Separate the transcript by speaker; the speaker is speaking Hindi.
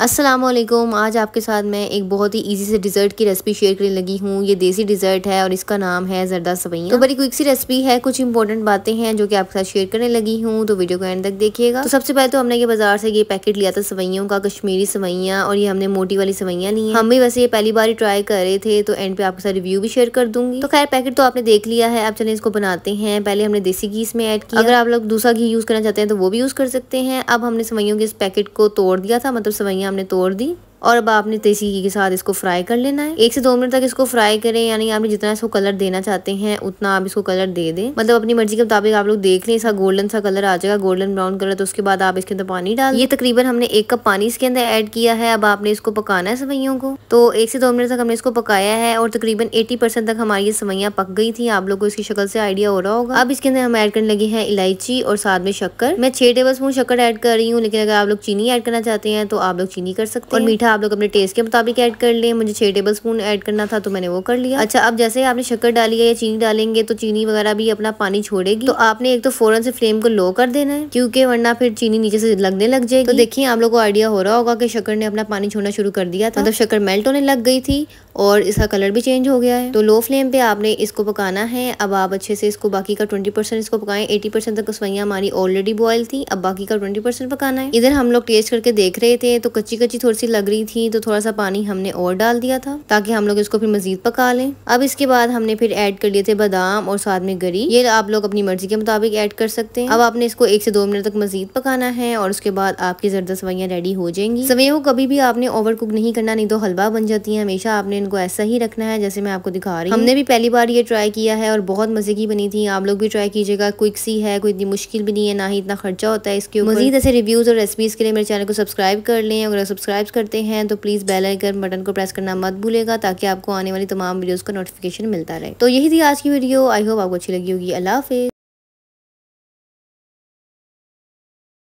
Speaker 1: अस्सलाम वालेकुम आज आपके साथ मैं एक बहुत ही इजी से डिज़र्ट की रेसिपी शेयर करने लगी हूँ ये देसी डिज़र्ट है और इसका नाम है जरदा सवैया तो बड़ी क्विक सी रेसिपी है कुछ इंपॉर्टेंट बातें हैं जो कि आपके साथ शेयर करने लगी हूँ तो वीडियो को एंड तक देखिएगा तो सबसे पहले तो हमने ये बाजार से ये पैकेट लिया था सवैयों का कश्मीरी सवैया और ये हमने मोटी वाली सवैयाँ ली हम भी वैसे ये पहली बार ट्राई कर रहे थे तो एंड पे आपके साथ रिव्यू भी शेयर कर दूंगी तो खैर पैकेट तो आपने देख लिया है आप चले इसको बनाते हैं पहले हमने देसी घी इसमें ऐड किया अगर आप लोग दूसरा घी यूज़ करना चाहते हैं तो वो भी यूज़ कर सकते हैं अब हमने सवैयों के इस पैकेट को तोड़ दिया था मतलब सवैया कलियाँ हमने तोड़ दी और अब आपने तेसी के साथ इसको फ्राई कर लेना है एक से दो मिनट तक इसको फ्राई करें यानी आपने जितना इसको कलर देना चाहते हैं उतना आप इसको कलर दे दें मतलब अपनी मर्जी के मुताबिक आप लोग देख लें इसका गोल्डन सा कलर आ जाएगा गोल्डन ब्राउन कलर तो उसके बाद आप इसके अंदर पानी डाल ये तकरीबन हमने एक कप पानी इसके अंदर एड किया है अब आपने इसको पकाना है सवैयों को तो एक से दो मिनट तक हमने इसको पकाया है और तकरीबन एटी तक हमारी ये सवैयाँ पक गई थी आप लोग को इसकी शक्ल से आइडिया हो रहा होगा अब इसके अंदर हम ऐड करने लगे हैं इलायची और साथ में शक्कर मैं छह टेबल स्पून शक्कर ऐड कर रही हूँ लेकिन अगर आप लोग चीनी ऐड करना चाहते हैं तो आप लोग चीनी कर सकते हैं और मीठा आप लोग अपने टेस्ट के मुताबिक ऐड कर लें मुझे छह टेबल स्पून ऐड करना था तो मैंने वो कर लिया अच्छा अब जैसे आपने शक्कर डाली है या चीनी डालेंगे तो चीनी वगैरह भी अपना पानी छोड़ेगी तो आपने एक तो फ़ौरन से फ्लेम को लो कर देना है क्योंकि वरना फिर चीनी नीचे से लगने लग जाएगी तो देखिए आप लोग को आइडिया हो रहा होगा कि शक्कर ने अपना पानी छोड़ना शुरू कर दिया था मतलब शक्कर मेल्ट होने लग गई थी और इसका कलर भी चेंज हो गया है तो लो फ्लेम पे आपने इसको पकाना है अब आप अच्छे से इसको बाकी का ट्वेंटी परसेंट इसको पकाएं एटी परसेंट तक सवैया हमारी ऑलरेडी बॉयल थी अब बाकी का ट्वेंटी परसेंट पकाना है इधर हम लोग टेस्ट करके देख रहे थे तो कच्ची कच्ची थोड़ी सी लग रही पड़ी थी तो थोड़ा सा पानी हमने और डाल दिया था ताकि हम लोग इसको फिर मजीद पका लें अब इसके बाद हमने फिर ऐड कर लिए थे बादाम और साथ में गरी ये आप लोग अपनी मर्जी के मुताबिक ऐड कर सकते हैं अब आपने इसको एक से दो मिनट तक मजीद पकाना है और उसके बाद आपकी जरदा सवैयाँ रेडी हो जाएंगी सवैया को कभी भी आपने ओवर कुक नहीं करना नहीं तो हलवा बन जाती है हमेशा आपने इनको ऐसा ही रखना है जैसे मैं आपको दिखा रही हूँ हमने भी पहली बार ये ट्राई किया है और बहुत मजे की बनी थी आप लोग भी ट्राई कीजिएगा क्विक सी है कोई इतनी मुश्किल भी नहीं है ना ही इतना खर्चा होता है इसके मजीद ऐसे रिव्यूज और रेसिपीज के लिए मेरे चैनल को सब्सक्राइब कर लें अगर सब्सक्राइब करते हैं हैं तो प्लीज़ बेल आइकन बटन को प्रेस करना मत भूलेगा ताकि आपको आने वाली तमाम वीडियोज़ का नोटिफिकेशन मिलता रहे तो यही थी आज की वीडियो आई होप आपको अच्छी लगी होगी अल्लाह हाफिज़